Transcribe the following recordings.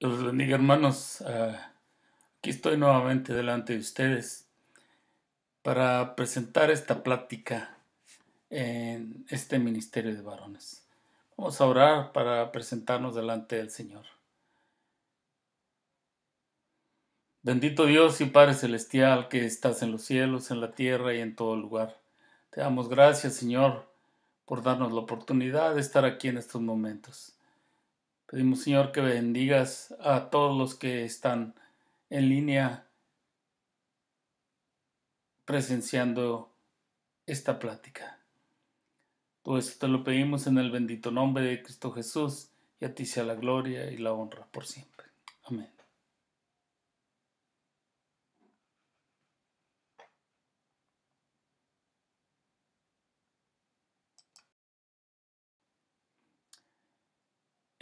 Los bendiga hermanos, ah, aquí estoy nuevamente delante de ustedes para presentar esta plática en este ministerio de varones. Vamos a orar para presentarnos delante del Señor. Bendito Dios y Padre Celestial que estás en los cielos, en la tierra y en todo lugar. Te damos gracias, Señor, por darnos la oportunidad de estar aquí en estos momentos. Pedimos, Señor, que bendigas a todos los que están en línea presenciando esta plática. Todo esto te lo pedimos en el bendito nombre de Cristo Jesús, y a ti sea la gloria y la honra por siempre. Amén.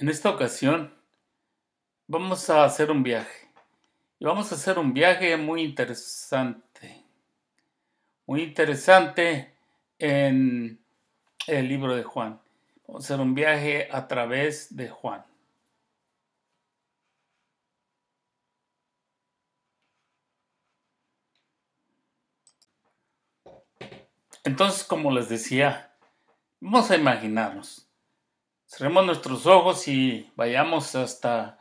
En esta ocasión vamos a hacer un viaje. Y vamos a hacer un viaje muy interesante. Muy interesante en el libro de Juan. Vamos a hacer un viaje a través de Juan. Entonces, como les decía, vamos a imaginarnos. Cerremos nuestros ojos y vayamos hasta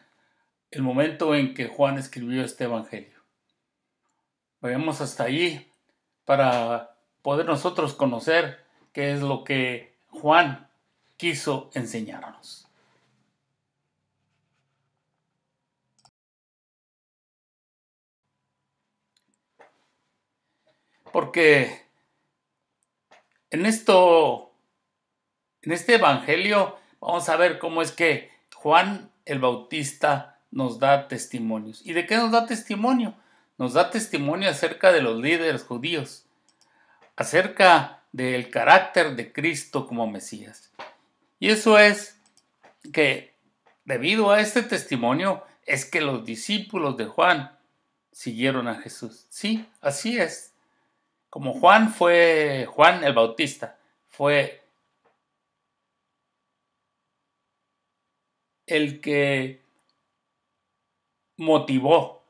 el momento en que Juan escribió este Evangelio. Vayamos hasta allí para poder nosotros conocer qué es lo que Juan quiso enseñarnos. Porque en esto, en este Evangelio, Vamos a ver cómo es que Juan el Bautista nos da testimonios. ¿Y de qué nos da testimonio? Nos da testimonio acerca de los líderes judíos, acerca del carácter de Cristo como Mesías. Y eso es que debido a este testimonio es que los discípulos de Juan siguieron a Jesús. Sí, así es. Como Juan fue Juan el Bautista, fue el que motivó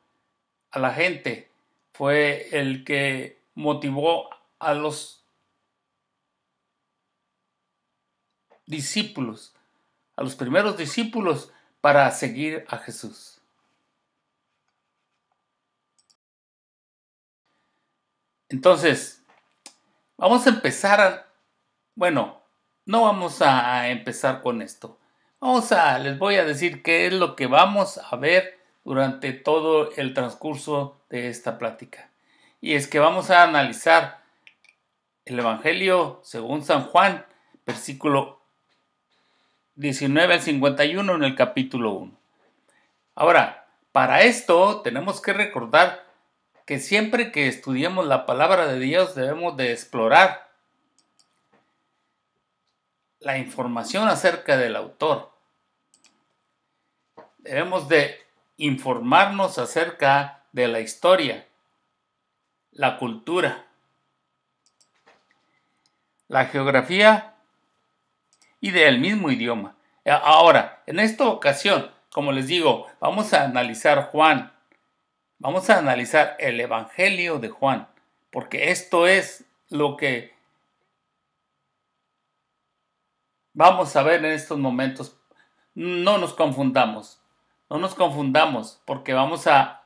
a la gente, fue el que motivó a los discípulos, a los primeros discípulos para seguir a Jesús. Entonces, vamos a empezar, a, bueno, no vamos a empezar con esto. Vamos a, les voy a decir qué es lo que vamos a ver durante todo el transcurso de esta plática. Y es que vamos a analizar el Evangelio según San Juan, versículo 19 al 51 en el capítulo 1. Ahora, para esto tenemos que recordar que siempre que estudiemos la palabra de Dios debemos de explorar la información acerca del autor. Debemos de informarnos acerca de la historia, la cultura, la geografía y del mismo idioma. Eh, ahora, en esta ocasión, como les digo, vamos a analizar Juan. Vamos a analizar el Evangelio de Juan, porque esto es lo que Vamos a ver en estos momentos, no nos confundamos, no nos confundamos, porque vamos a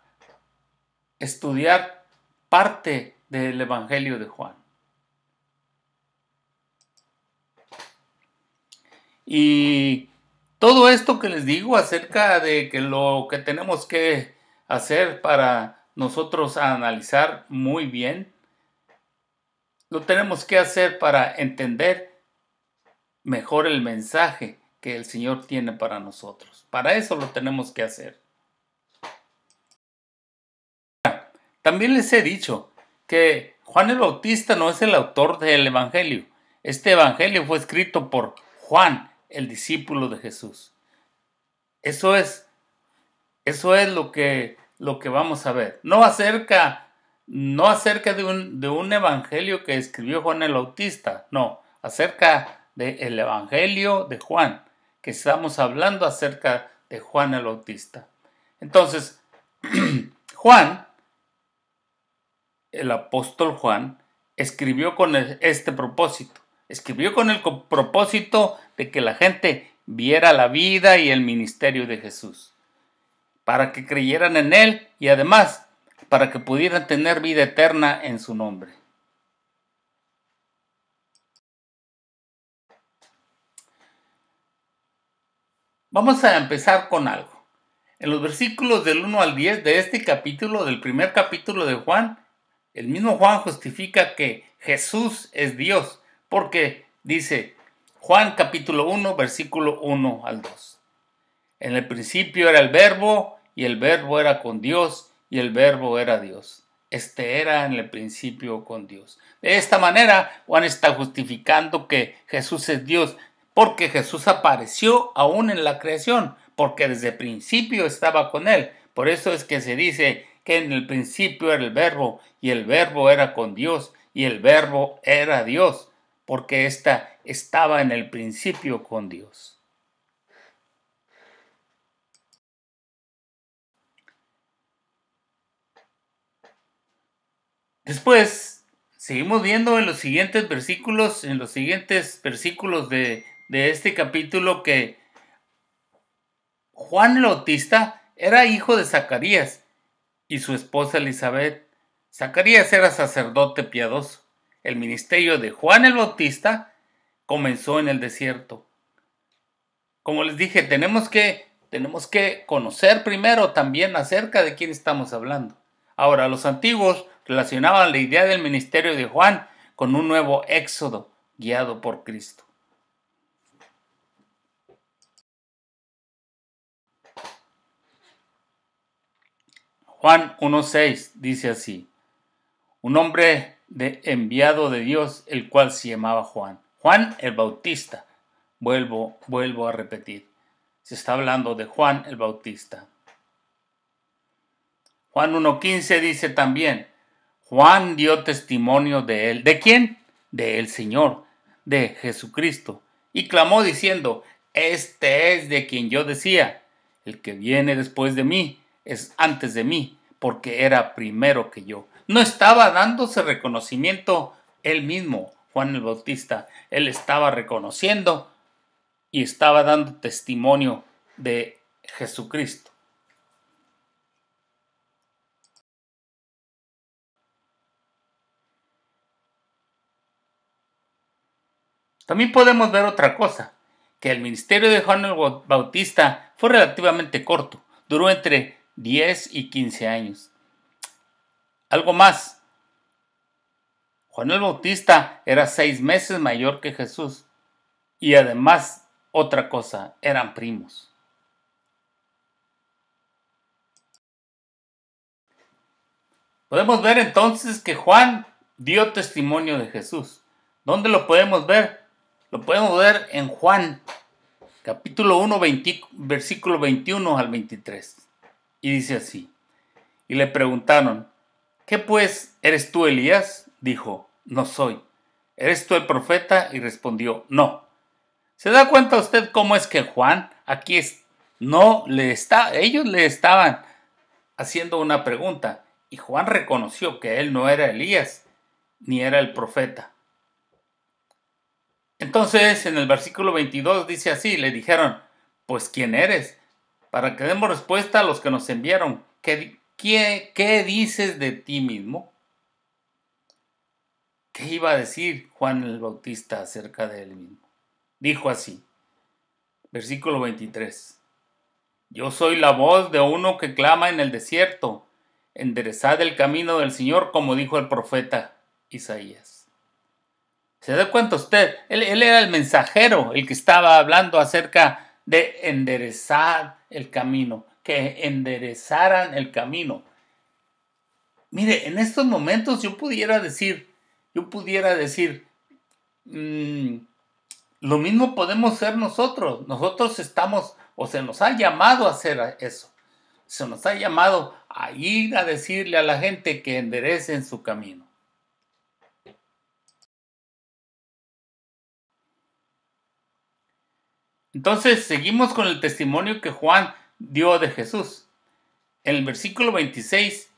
estudiar parte del Evangelio de Juan. Y todo esto que les digo acerca de que lo que tenemos que hacer para nosotros analizar muy bien, lo tenemos que hacer para entender mejor el mensaje que el Señor tiene para nosotros. Para eso lo tenemos que hacer. También les he dicho que Juan el Bautista no es el autor del Evangelio. Este Evangelio fue escrito por Juan, el discípulo de Jesús. Eso es, eso es lo que, lo que vamos a ver. No acerca, no acerca de un, de un evangelio que escribió Juan el Bautista, no, acerca del Evangelio de Juan, que estamos hablando acerca de Juan el Bautista. Entonces, Juan, el apóstol Juan, escribió con este propósito. Escribió con el propósito de que la gente viera la vida y el ministerio de Jesús, para que creyeran en Él y además para que pudieran tener vida eterna en su nombre. Vamos a empezar con algo. En los versículos del 1 al 10 de este capítulo, del primer capítulo de Juan, el mismo Juan justifica que Jesús es Dios, porque dice Juan capítulo 1, versículo 1 al 2. En el principio era el verbo, y el verbo era con Dios, y el verbo era Dios. Este era en el principio con Dios. De esta manera, Juan está justificando que Jesús es Dios, porque Jesús apareció aún en la creación, porque desde el principio estaba con él. Por eso es que se dice que en el principio era el verbo, y el verbo era con Dios, y el verbo era Dios, porque ésta estaba en el principio con Dios. Después, seguimos viendo en los siguientes versículos, en los siguientes versículos de de este capítulo que Juan el Bautista era hijo de Zacarías y su esposa Elizabeth. Zacarías era sacerdote piadoso. El ministerio de Juan el Bautista comenzó en el desierto. Como les dije, tenemos que, tenemos que conocer primero también acerca de quién estamos hablando. Ahora, los antiguos relacionaban la idea del ministerio de Juan con un nuevo éxodo guiado por Cristo. Juan 1.6 dice así, un hombre de, enviado de Dios, el cual se llamaba Juan. Juan el Bautista, vuelvo, vuelvo a repetir, se está hablando de Juan el Bautista. Juan 1.15 dice también, Juan dio testimonio de él. ¿De quién? De el Señor, de Jesucristo. Y clamó diciendo, Este es de quien yo decía, el que viene después de mí es antes de mí, porque era primero que yo. No estaba dándose reconocimiento él mismo, Juan el Bautista. Él estaba reconociendo y estaba dando testimonio de Jesucristo. También podemos ver otra cosa, que el ministerio de Juan el Bautista fue relativamente corto, duró entre 10 y 15 años. Algo más. Juan el Bautista era seis meses mayor que Jesús y además otra cosa, eran primos. Podemos ver entonces que Juan dio testimonio de Jesús. ¿Dónde lo podemos ver? Lo podemos ver en Juan, capítulo 1, versículo 21 al 23 y dice así. Y le preguntaron, ¿qué pues eres tú Elías? Dijo, no soy. ¿Eres tú el profeta? Y respondió, no. ¿Se da cuenta usted cómo es que Juan aquí es, no le está, ellos le estaban haciendo una pregunta y Juan reconoció que él no era Elías ni era el profeta. Entonces en el versículo 22 dice así, le dijeron, pues ¿quién eres? para que demos respuesta a los que nos enviaron. ¿Qué, qué, dices de ti mismo? ¿Qué iba a decir Juan el Bautista acerca de él mismo? Dijo así, versículo 23. Yo soy la voz de uno que clama en el desierto, enderezad el camino del Señor, como dijo el profeta Isaías. ¿Se da cuenta usted? Él, él era el mensajero, el que estaba hablando acerca de enderezad el camino, que enderezaran el camino. Mire, en estos momentos yo pudiera decir, yo pudiera decir, mm, lo mismo podemos ser nosotros. Nosotros estamos, o se nos ha llamado a hacer eso. Se nos ha llamado a ir a decirle a la gente que enderecen su camino. Entonces seguimos con el testimonio que Juan dio de Jesús. En el versículo 26,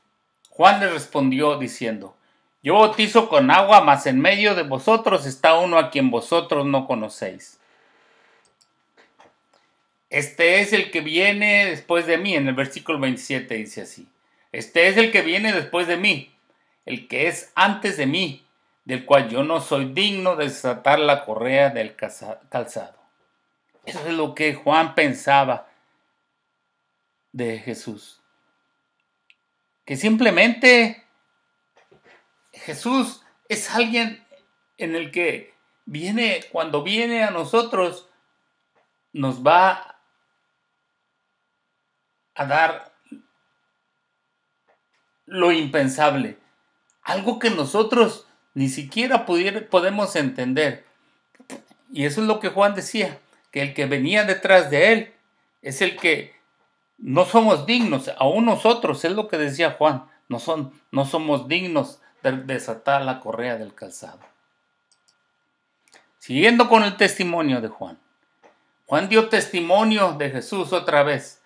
Juan le respondió diciendo, Yo bautizo con agua, mas en medio de vosotros está uno a quien vosotros no conocéis. Este es el que viene después de mí. En el versículo 27 dice así. Este es el que viene después de mí, el que es antes de mí, del cual yo no soy digno de desatar la correa del calzado. Eso es lo que Juan pensaba de Jesús. Que simplemente Jesús es alguien en el que viene, cuando viene a nosotros, nos va a dar lo impensable, algo que nosotros ni siquiera podemos entender. Y eso es lo que Juan decía que el que venía detrás de él es el que no somos dignos, aún nosotros, es lo que decía Juan, no, son, no somos dignos de desatar la correa del calzado. Siguiendo con el testimonio de Juan. Juan dio testimonio de Jesús otra vez.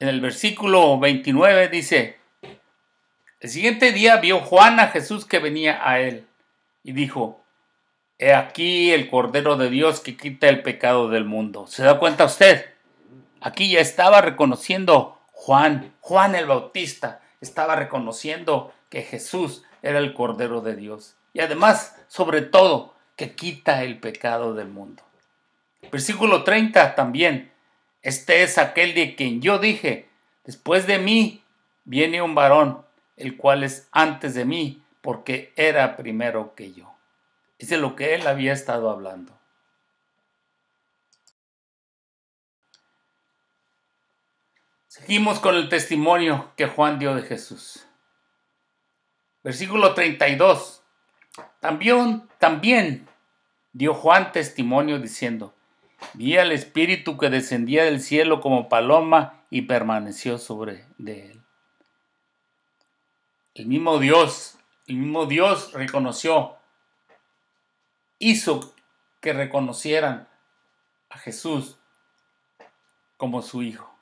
En el versículo 29 dice, el siguiente día vio Juan a Jesús que venía a él y dijo, He aquí el Cordero de Dios que quita el pecado del mundo. ¿Se da cuenta usted? Aquí ya estaba reconociendo Juan, Juan el Bautista, estaba reconociendo que Jesús era el Cordero de Dios. Y además, sobre todo, que quita el pecado del mundo. Versículo 30 también. Este es aquel de quien yo dije, después de mí viene un varón, el cual es antes de mí, porque era primero que yo. Dice lo que él había estado hablando. Seguimos con el testimonio que Juan dio de Jesús. Versículo 32. También, también dio Juan testimonio diciendo, vi al Espíritu que descendía del cielo como paloma y permaneció sobre de él. El mismo Dios, el mismo Dios reconoció hizo que reconocieran a Jesús como su Hijo.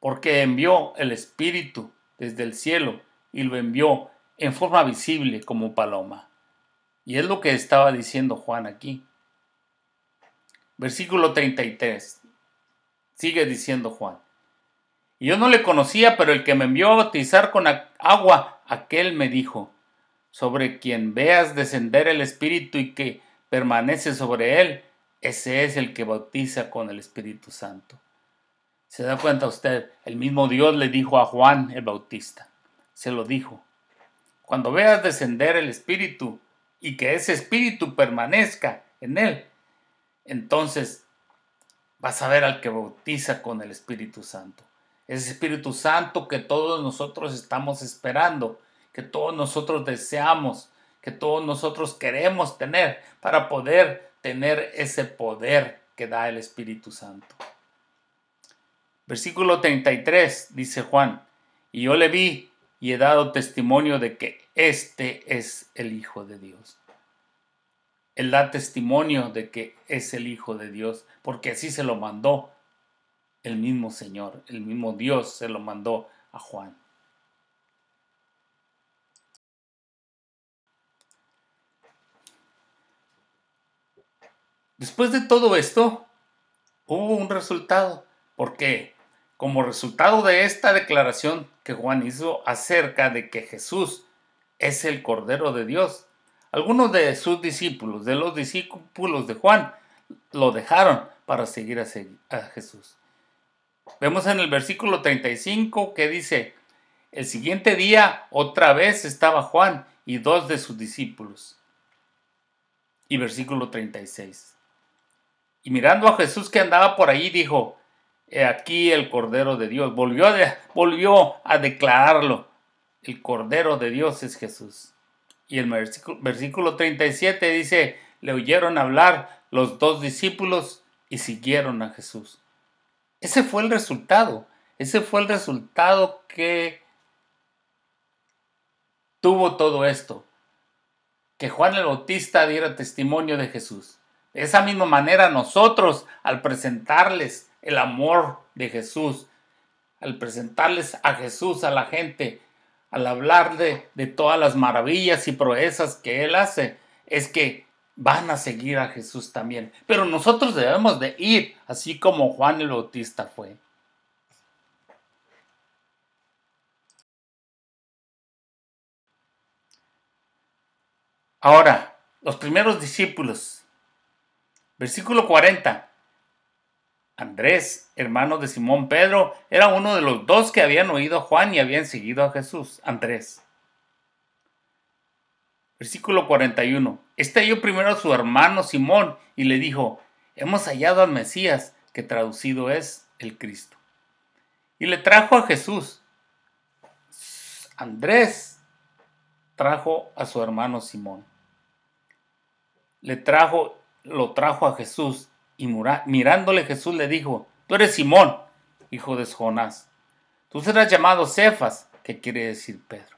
Porque envió el Espíritu desde el cielo y lo envió en forma visible como paloma. Y es lo que estaba diciendo Juan aquí. Versículo 33. Sigue diciendo Juan. Y yo no le conocía, pero el que me envió a bautizar con agua, aquel me dijo, sobre quien veas descender el Espíritu y que permanece sobre él, ese es el que bautiza con el Espíritu Santo. ¿Se da cuenta usted? El mismo Dios le dijo a Juan el Bautista. Se lo dijo. Cuando veas descender el Espíritu y que ese Espíritu permanezca en él, entonces vas a ver al que bautiza con el Espíritu Santo. Ese Espíritu Santo que todos nosotros estamos esperando que todos nosotros deseamos, que todos nosotros queremos tener para poder tener ese poder que da el Espíritu Santo. Versículo 33 dice Juan, y yo le vi y he dado testimonio de que este es el Hijo de Dios. Él da testimonio de que es el Hijo de Dios, porque así se lo mandó el mismo Señor, el mismo Dios se lo mandó a Juan. Después de todo esto, hubo un resultado, porque como resultado de esta declaración que Juan hizo acerca de que Jesús es el Cordero de Dios, algunos de sus discípulos, de los discípulos de Juan, lo dejaron para seguir a, a Jesús. Vemos en el versículo 35 que dice, el siguiente día otra vez estaba Juan y dos de sus discípulos. Y versículo 36. Y mirando a Jesús que andaba por ahí, dijo, aquí el Cordero de Dios. Volvió a, volvió a declararlo. El Cordero de Dios es Jesús. Y el versículo, versículo 37 dice, le oyeron hablar los dos discípulos y siguieron a Jesús. Ese fue el resultado. Ese fue el resultado que tuvo todo esto. Que Juan el Bautista diera testimonio de Jesús. De esa misma manera nosotros, al presentarles el amor de Jesús, al presentarles a Jesús a la gente, al hablar de, de todas las maravillas y proezas que Él hace, es que van a seguir a Jesús también. Pero nosotros debemos de ir, así como Juan el Bautista fue. Ahora, los primeros discípulos Versículo 40. Andrés, hermano de Simón Pedro, era uno de los dos que habían oído a Juan y habían seguido a Jesús. Andrés. Versículo 41. Este primero a su hermano Simón y le dijo, hemos hallado al Mesías, que traducido es el Cristo. Y le trajo a Jesús. Andrés trajo a su hermano Simón. Le trajo lo trajo a Jesús y mirándole Jesús le dijo, tú eres Simón, hijo de Jonás, tú serás llamado Cefas, que quiere decir Pedro.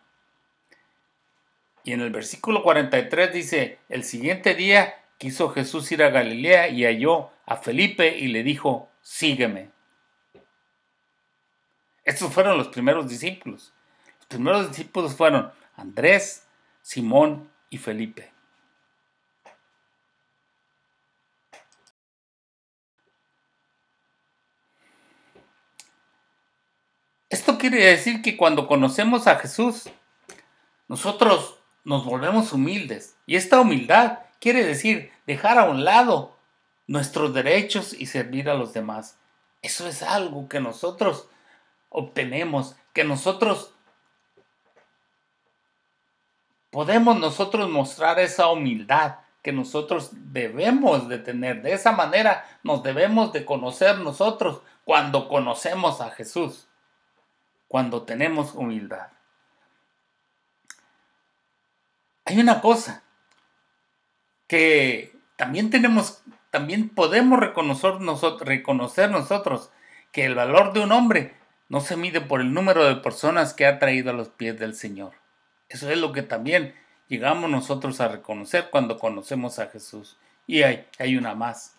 Y en el versículo 43 dice, el siguiente día quiso Jesús ir a Galilea y halló a Felipe y le dijo, sígueme. Estos fueron los primeros discípulos. Los primeros discípulos fueron Andrés, Simón y Felipe. Esto quiere decir que cuando conocemos a Jesús, nosotros nos volvemos humildes. Y esta humildad quiere decir dejar a un lado nuestros derechos y servir a los demás. Eso es algo que nosotros obtenemos, que nosotros podemos nosotros mostrar esa humildad que nosotros debemos de tener. De esa manera nos debemos de conocer nosotros cuando conocemos a Jesús cuando tenemos humildad. Hay una cosa que también tenemos, también podemos reconocer nosotros, reconocer nosotros que el valor de un hombre no se mide por el número de personas que ha traído a los pies del Señor. Eso es lo que también llegamos nosotros a reconocer cuando conocemos a Jesús. Y hay, hay una más.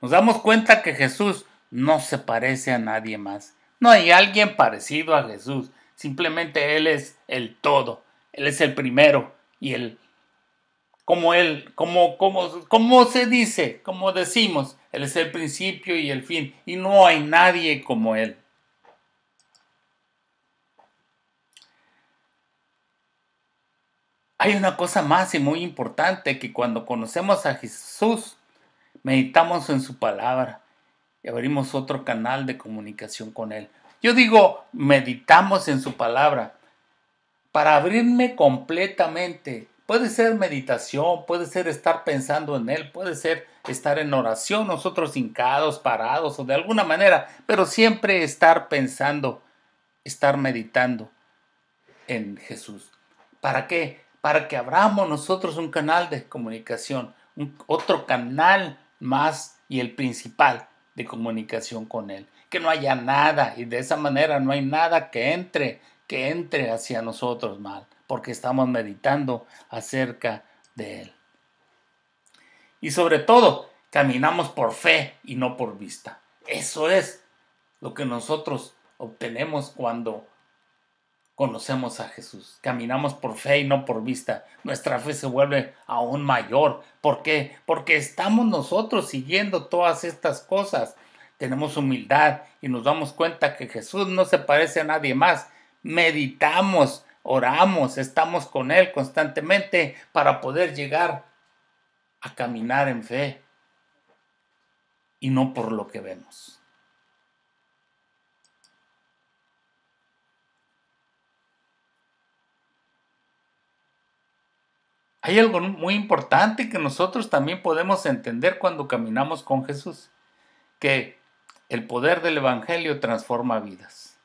Nos damos cuenta que Jesús no se parece a nadie más. No hay alguien parecido a Jesús, simplemente Él es el todo, Él es el primero y el como él, como, como, como se dice, como decimos, él es el principio y el fin, y no hay nadie como él. Hay una cosa más y muy importante que cuando conocemos a Jesús, meditamos en su palabra, y abrimos otro canal de comunicación con Él. Yo digo, meditamos en su palabra para abrirme completamente. Puede ser meditación, puede ser estar pensando en Él, puede ser estar en oración, nosotros hincados, parados o de alguna manera, pero siempre estar pensando, estar meditando en Jesús. ¿Para qué? Para que abramos nosotros un canal de comunicación, otro canal más y el principal, de comunicación con Él. Que no haya nada y de esa manera no hay nada que entre, que entre hacia nosotros mal, porque estamos meditando acerca de Él. Y sobre todo, caminamos por fe y no por vista. Eso es lo que nosotros obtenemos cuando conocemos a Jesús, caminamos por fe y no por vista. Nuestra fe se vuelve aún mayor. ¿Por qué? Porque estamos nosotros siguiendo todas estas cosas. Tenemos humildad y nos damos cuenta que Jesús no se parece a nadie más. Meditamos, oramos, estamos con Él constantemente para poder llegar a caminar en fe y no por lo que vemos. Hay algo muy importante que nosotros también podemos entender cuando caminamos con Jesús, que el poder del Evangelio transforma vidas.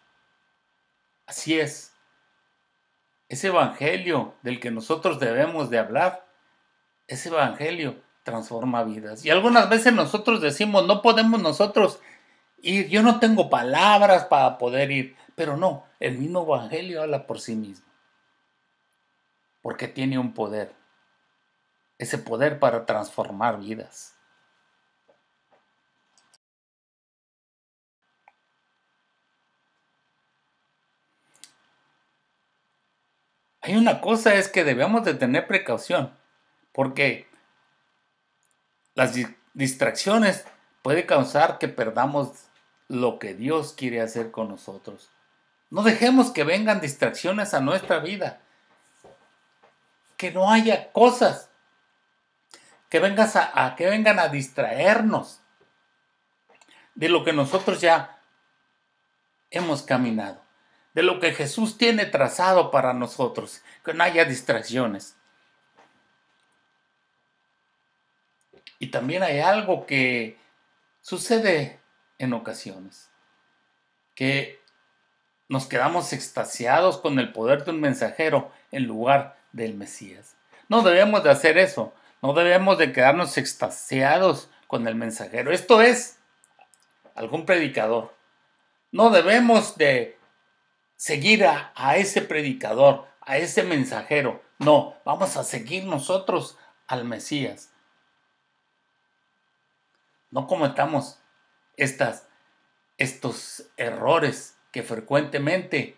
Así es. Ese Evangelio del que nosotros debemos de hablar, ese Evangelio transforma vidas. Y algunas veces nosotros decimos, no podemos nosotros ir, yo no tengo palabras para poder ir, pero no, el mismo Evangelio habla por sí mismo, porque tiene un poder ese poder para transformar vidas. Hay una cosa es que debemos de tener precaución, porque las distracciones puede causar que perdamos lo que Dios quiere hacer con nosotros. No dejemos que vengan distracciones a nuestra vida. Que no haya cosas que, que vengan a distraernos de lo que nosotros ya hemos caminado, de lo que Jesús tiene trazado para nosotros, que no haya distracciones. Y también hay algo que sucede en ocasiones, que nos quedamos extasiados con el poder de un mensajero en lugar del Mesías. No debemos de hacer eso. No debemos de quedarnos extasiados con el mensajero. Esto es algún predicador. No debemos de seguir a, ese predicador, a ese mensajero. No, vamos a seguir nosotros al Mesías. No cometamos estas, estos errores que frecuentemente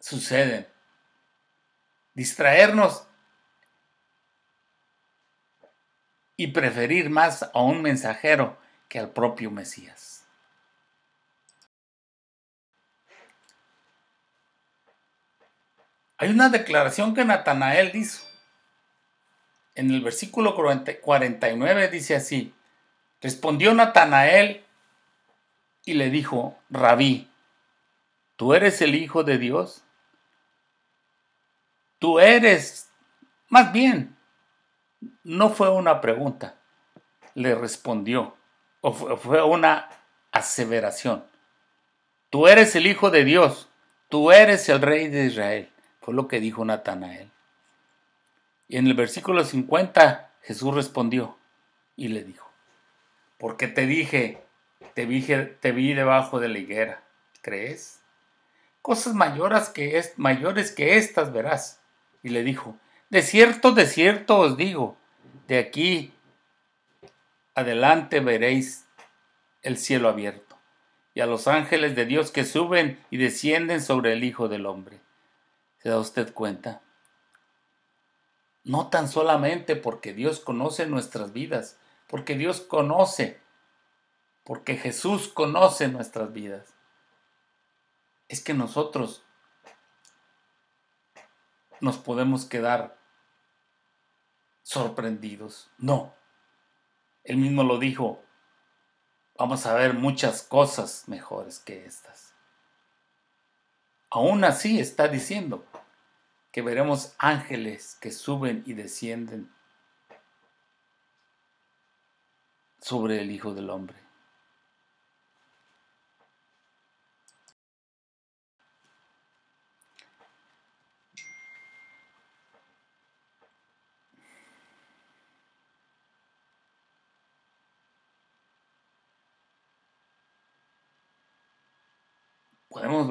suceden. Distraernos y preferir más a un mensajero que al propio Mesías. Hay una declaración que Natanael hizo. En el versículo 49 dice así, respondió Natanael y le dijo, rabí, ¿tú eres el Hijo de Dios? Tú eres, más bien, no fue una pregunta, le respondió, o fue una aseveración. Tú eres el Hijo de Dios, tú eres el Rey de Israel, fue lo que dijo Natanael. Y en el versículo 50 Jesús respondió y le dijo, porque te dije, te vi, te vi debajo de la higuera, ¿crees? Cosas mayores que, mayores que estas verás. Y le dijo, de cierto, de cierto os digo, de aquí adelante veréis el cielo abierto y a los ángeles de Dios que suben y descienden sobre el Hijo del Hombre. ¿Se da usted cuenta? No tan solamente porque Dios conoce nuestras vidas, porque Dios conoce, porque Jesús conoce nuestras vidas. Es que nosotros nos podemos quedar sorprendidos. No. Él mismo lo dijo, vamos a ver muchas cosas mejores que estas. Aún así está diciendo que veremos ángeles que suben y descienden sobre el Hijo del Hombre.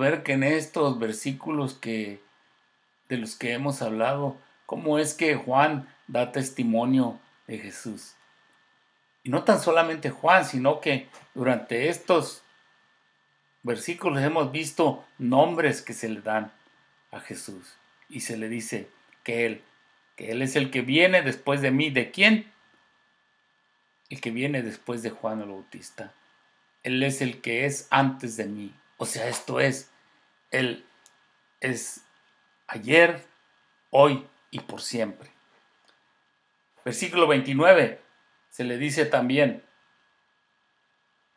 ver que en estos versículos que de los que hemos hablado, cómo es que Juan da testimonio de Jesús. Y no tan solamente Juan, sino que durante estos versículos hemos visto nombres que se le dan a Jesús y se le dice que él que él es el que viene después de mí, ¿de quién? El que viene después de Juan el Bautista. Él es el que es antes de mí. O sea, esto es él es ayer, hoy y por siempre. Versículo 29 se le dice también,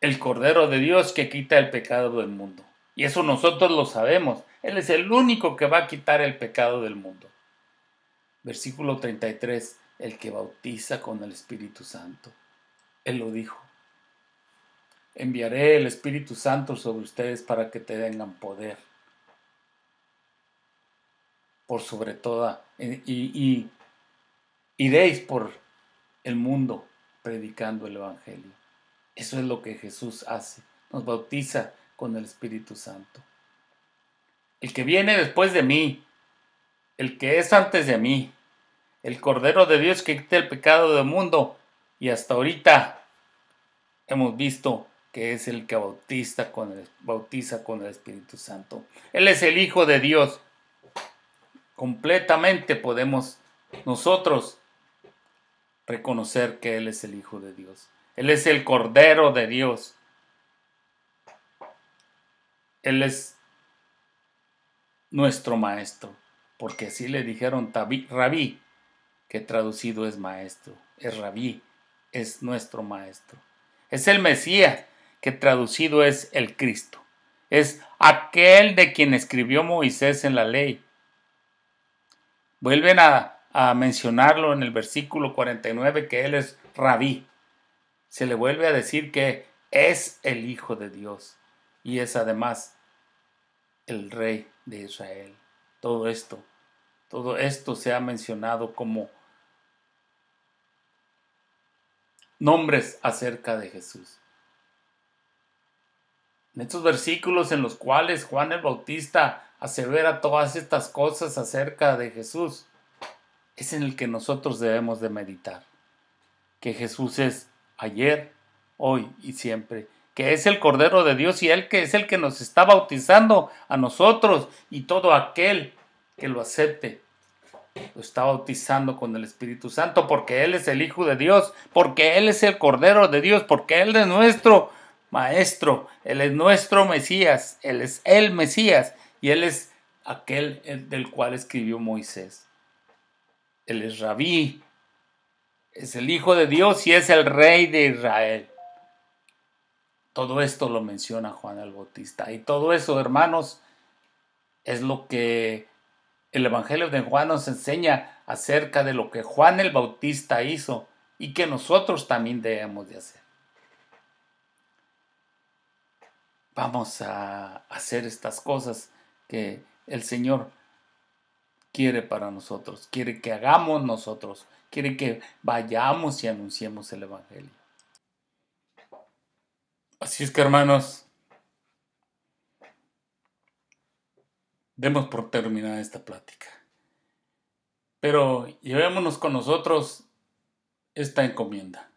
el Cordero de Dios que quita el pecado del mundo. Y eso nosotros lo sabemos. Él es el único que va a quitar el pecado del mundo. Versículo 33, el que bautiza con el Espíritu Santo. Él lo dijo. Enviaré el Espíritu Santo sobre ustedes para que te tengan poder por sobre toda eh, y, iréis por el mundo predicando el Evangelio. Eso es lo que Jesús hace, nos bautiza con el Espíritu Santo. El que viene después de mí, el que es antes de mí, el Cordero de Dios que quita el pecado del mundo, y hasta ahorita hemos visto que es el que bautiza con el, bautiza con el Espíritu Santo. Él es el Hijo de Dios, completamente podemos nosotros reconocer que Él es el Hijo de Dios. Él es el Cordero de Dios. Él es nuestro Maestro, porque así le dijeron Rabí, que traducido es Maestro, es Rabí, es nuestro Maestro. Es el Mesías, que traducido es el Cristo. Es aquel de quien escribió Moisés en la ley, Vuelven a, mencionarlo en el versículo 49 que Él es rabí. Se le vuelve a decir que es el Hijo de Dios y es además el Rey de Israel. Todo esto, todo esto se ha mencionado como nombres acerca de Jesús. En estos versículos en los cuales Juan el Bautista asevera todas estas cosas acerca de Jesús, es en el que nosotros debemos de meditar. Que Jesús es ayer, hoy y siempre, que es el Cordero de Dios y Él que es el que nos está bautizando a nosotros y todo aquel que lo acepte. Lo está bautizando con el Espíritu Santo porque Él es el Hijo de Dios, porque Él es el Cordero de Dios, porque Él es nuestro Maestro, Él es nuestro Mesías, Él es el Mesías y Él es aquel eh, del cual escribió Moisés. Él es rabí, es el Hijo de Dios y es el Rey de Israel. Todo esto lo menciona Juan el Bautista. Y todo eso, hermanos, es lo que el Evangelio de Juan nos enseña acerca de lo que Juan el Bautista hizo y que nosotros también debemos de hacer. vamos a hacer estas cosas que el Señor quiere para nosotros, quiere que hagamos nosotros, quiere que vayamos y anunciemos el Evangelio. Así es que hermanos, demos por terminada esta plática. Pero llevémonos con nosotros esta encomienda.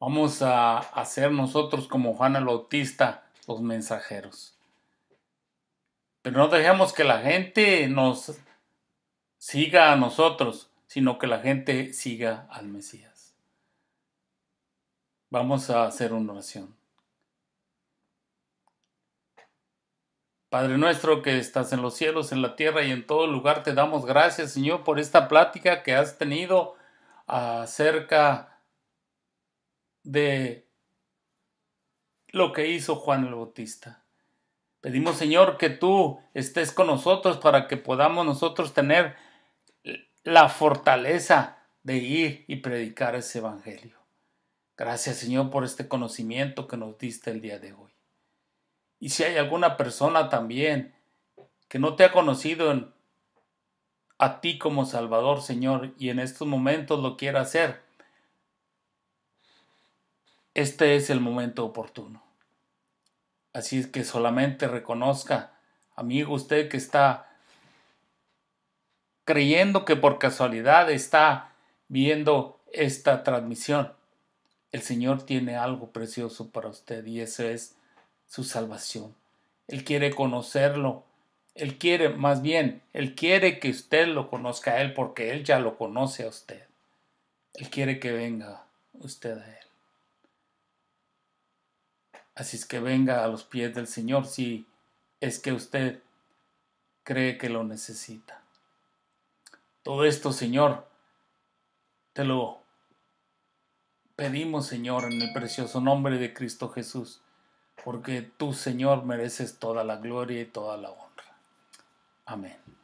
Vamos a hacer nosotros como Juan el Bautista, los mensajeros. Pero no dejemos que la gente nos siga a nosotros, sino que la gente siga al Mesías. Vamos a hacer una oración. Padre nuestro que estás en los cielos, en la tierra y en todo lugar, te damos gracias, Señor, por esta plática que has tenido acerca de lo que hizo Juan el Bautista. Pedimos, Señor, que tú estés con nosotros para que podamos nosotros tener la fortaleza de ir y predicar ese Evangelio. Gracias, Señor, por este conocimiento que nos diste el día de hoy. Y si hay alguna persona también que no te ha conocido a ti como Salvador, Señor, y en estos momentos lo quiera hacer, este es el momento oportuno. Así es que solamente reconozca, amigo, usted que está creyendo que por casualidad está viendo esta transmisión. El Señor tiene algo precioso para usted y eso es su salvación. Él quiere conocerlo. Él quiere, más bien, Él quiere que usted lo conozca a Él porque Él ya lo conoce a usted. Él quiere que venga usted a Él. Así es que venga a los pies del Señor si es que usted cree que lo necesita. Todo esto, Señor, te lo pedimos, Señor, en el precioso nombre de Cristo Jesús, porque tú, Señor, mereces toda la gloria y toda la honra. Amén.